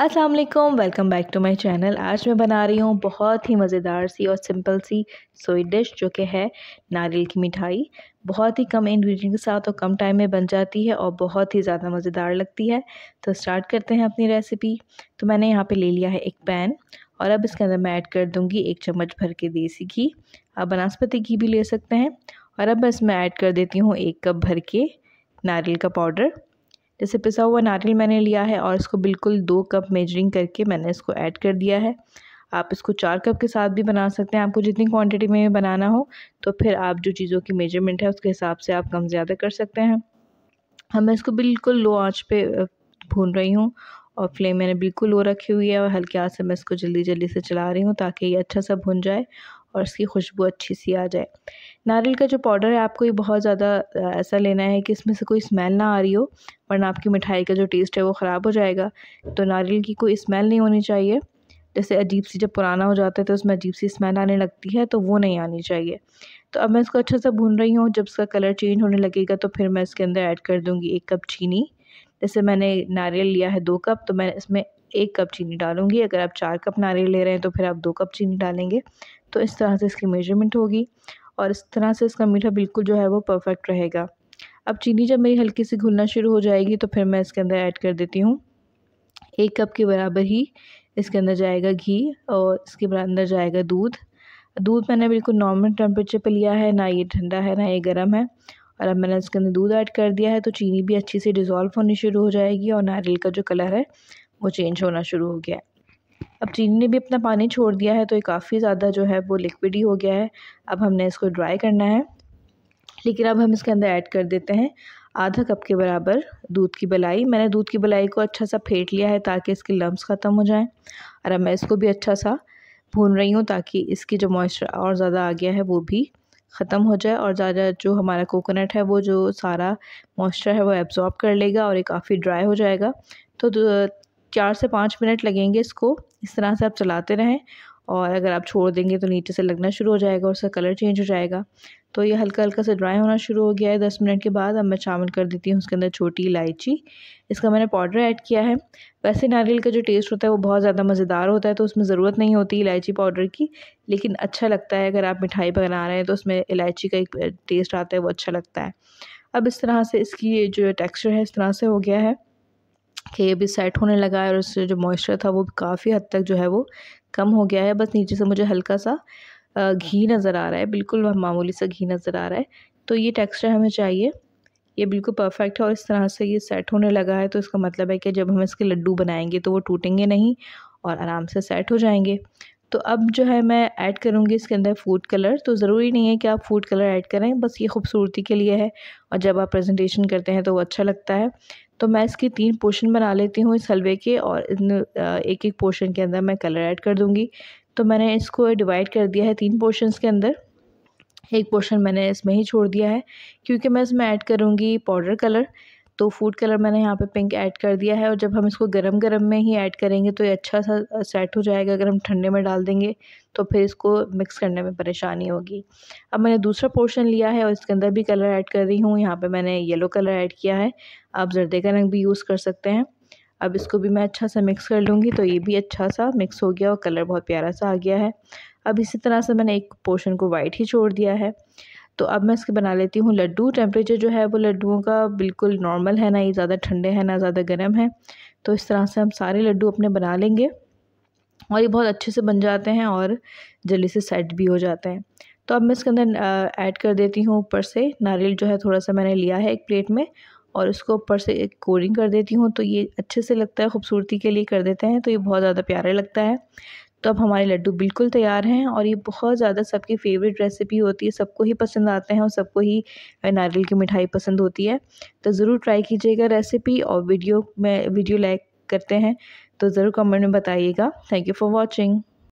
अस्सलाम वालेकुम welcome back to my channel आज मैं बना रही हूँ बहुत ही मज़ेदार सी और सिंपल सी सोई डिश जो कि है नारियल की मिठाई बहुत ही कम इन्ग्रीडियंट के साथ और कम टाइम में बन जाती है और बहुत ही ज़्यादा मज़ेदार लगती है तो स्टार्ट करते हैं अपनी रेसिपी तो मैंने यहाँ पर ले लिया है एक पैन और अब इसके अंदर मैं ऐड कर दूँगी एक चम्मच भर के देसी घी आप बनस्पति घी भी ले सकते हैं और अब मैं इसमें ऐड कर देती हूँ एक कप भर के नारियल का पाउडर जैसे पिसा हुआ नारियल मैंने लिया है और इसको बिल्कुल दो कप मेजरिंग करके मैंने इसको ऐड कर दिया है आप इसको चार कप के साथ भी बना सकते हैं आपको जितनी क्वांटिटी में बनाना हो तो फिर आप जो चीज़ों की मेजरमेंट है उसके हिसाब से आप कम ज़्यादा कर सकते हैं हम मैं इसको बिल्कुल लो आँच पे भून रही हूँ और फ्लेम मैंने बिल्कुल लो रखी हुई है और हल्के हाथ से मैं इसको जल्दी जल्दी से चला रही हूँ ताकि ये अच्छा सा भुन जाए और इसकी खुशबू अच्छी सी आ जाए नारियल का जो पाउडर है आपको ये बहुत ज़्यादा ऐसा लेना है कि इसमें से कोई स्मेल ना आ रही हो वरना आपकी मिठाई का जो टेस्ट है वो ख़राब हो जाएगा तो नारियल की कोई स्मेल नहीं होनी चाहिए जैसे अजीब सी जब पुराना हो जाता है तो उसमें अजीब सी स्मेल आने लगती है तो वो नहीं आनी चाहिए तो अब मैं इसको अच्छे से भून रही हूँ जब इसका कलर चेंज होने लगेगा तो फिर मैं इसके अंदर ऐड कर दूँगी एक कप चीनी जैसे मैंने नारियल लिया है दो कप तो मैं इसमें एक कप चीनी डालूंगी अगर आप चार कप नारियल ले रहे हैं तो फिर आप दो कप चीनी डालेंगे तो इस तरह से इसकी मेजरमेंट होगी और इस तरह से इसका मीठा बिल्कुल जो है वो परफेक्ट रहेगा अब चीनी जब मेरी हल्की सी घुलना शुरू हो जाएगी तो फिर मैं इसके अंदर ऐड कर देती हूँ एक कप के बराबर ही इसके अंदर जाएगा घी और इसके अंदर जाएगा दूध दूध मैंने बिल्कुल नॉर्मल टेम्परेचर पर लिया है ना ये ठंडा है ना ये गर्म है और अब मैंने इसके अंदर दूध ऐड कर दिया है तो चीनी भी अच्छी से डिज़ोल्व होनी शुरू हो जाएगी और नारियल का जो कलर है वो चेंज होना शुरू हो गया है अब चीनी ने भी अपना पानी छोड़ दिया है तो ये काफ़ी ज़्यादा जो है वो लिक्विड ही हो गया है अब हमने इसको ड्राई करना है लेकिन अब हम इसके अंदर ऐड कर देते हैं आधा कप के बराबर दूध की बलाई मैंने दूध की बलाई को अच्छा सा फेंट लिया है ताकि इसके लम्ब ख़त्म हो जाएँ और अब मैं इसको भी अच्छा सा भून रही हूँ ताकि इसकी जो मॉइस्चर और ज़्यादा आ गया है वो भी ख़त्म हो जाए और ज़्यादा जो हमारा कोकोनट है वो जो सारा मॉइस्चर है वो एब्ज़ॉर्ब कर लेगा और ये काफ़ी ड्राई हो जाएगा तो चार से पाँच मिनट लगेंगे इसको इस तरह से आप चलाते रहें और अगर आप छोड़ देंगे तो नीचे से लगना शुरू हो जाएगा और उसका कलर चेंज हो जाएगा तो ये हल्का हल्का सा ड्राई होना शुरू हो गया है दस मिनट के बाद अब मैं शामिल कर देती हूँ उसके अंदर छोटी इलायची इसका मैंने पाउडर ऐड किया है वैसे नारियल का जो टेस्ट होता है वो बहुत ज़्यादा मज़ेदार होता है तो उसमें ज़रूरत नहीं होती इलायची पाउडर की लेकिन अच्छा लगता है अगर आप मिठाई बना रहे हैं तो उसमें इलायची का एक टेस्ट आता है वो अच्छा लगता है अब इस तरह से इसकी जो टेक्स्चर है इस तरह से हो गया है कि ये भी सेट होने लगा है और उससे जो मॉइस्चर था वो काफ़ी हद तक जो है वो कम हो गया है बस नीचे से मुझे हल्का सा घी नज़र आ रहा है बिल्कुल मामूली सा घी नज़र आ रहा है तो ये टेक्सचर हमें चाहिए ये बिल्कुल परफेक्ट है और इस तरह से ये सेट होने लगा है तो इसका मतलब है कि जब हम इसके लड्डू बनाएंगे तो वो टूटेंगे नहीं और आराम से सेट हो जाएंगे तो अब जो है मैं ऐड करूँगी इसके अंदर फूड कलर तो ज़रूरी नहीं है कि आप फूड कलर ऐड करें बस ये खूबसूरती के लिए है और जब आप प्रेजेंटेशन करते हैं तो वो अच्छा लगता है तो मैं इसके तीन पोर्शन बना लेती हूँ इस हलवे के और एक एक पोर्शन के अंदर मैं कलर ऐड कर दूँगी तो मैंने इसको डिवाइड कर दिया है तीन पोर्शंस के अंदर एक पोर्शन मैंने इसमें ही छोड़ दिया है क्योंकि मैं इसमें ऐड करूँगी पाउडर कलर तो फूड कलर मैंने यहाँ पे पिंक ऐड कर दिया है और जब हम इसको गरम गरम में ही ऐड करेंगे तो ये अच्छा सा सेट हो जाएगा अगर हम ठंडे में डाल देंगे तो फिर इसको मिक्स करने में परेशानी होगी अब मैंने दूसरा पोर्शन लिया है और इसके अंदर भी कलर ऐड कर रही हूँ यहाँ पर मैंने येलो कलर ऐड किया है आप जर्दे का रंग भी यूज़ कर सकते हैं अब इसको भी मैं अच्छा सा मिक्स कर लूँगी तो ये भी अच्छा सा मिक्स हो गया और कलर बहुत प्यारा सा आ गया है अब इसी तरह से मैंने एक पोर्शन को वाइट ही छोड़ दिया है तो अब मैं इसके बना लेती हूँ लड्डू टेम्परेचर जो है वो लड्डुओं का बिल्कुल नॉर्मल है ना ये ज़्यादा ठंडे हैं ना ज़्यादा गर्म है तो इस तरह से हम सारे लड्डू अपने बना लेंगे और ये बहुत अच्छे से बन जाते हैं और जल्दी से सेट भी हो जाते हैं तो अब मैं इसके अंदर ऐड कर देती हूँ ऊपर से नारियल जो है थोड़ा सा मैंने लिया है एक प्लेट में और उसको ऊपर से एक कोरिंग कर देती हूँ तो ये अच्छे से लगता है खूबसूरती के लिए कर देते हैं तो ये बहुत ज़्यादा प्यारा लगता है तो अब हमारे लड्डू बिल्कुल तैयार हैं और ये बहुत ज़्यादा सबकी फेवरेट रेसिपी होती है सबको ही पसंद आते हैं और सबको ही नारियल की मिठाई पसंद होती है तो ज़रूर ट्राई कीजिएगा रेसिपी और वीडियो में वीडियो लाइक करते हैं तो ज़रूर कमेंट में बताइएगा थैंक यू फॉर वॉचिंग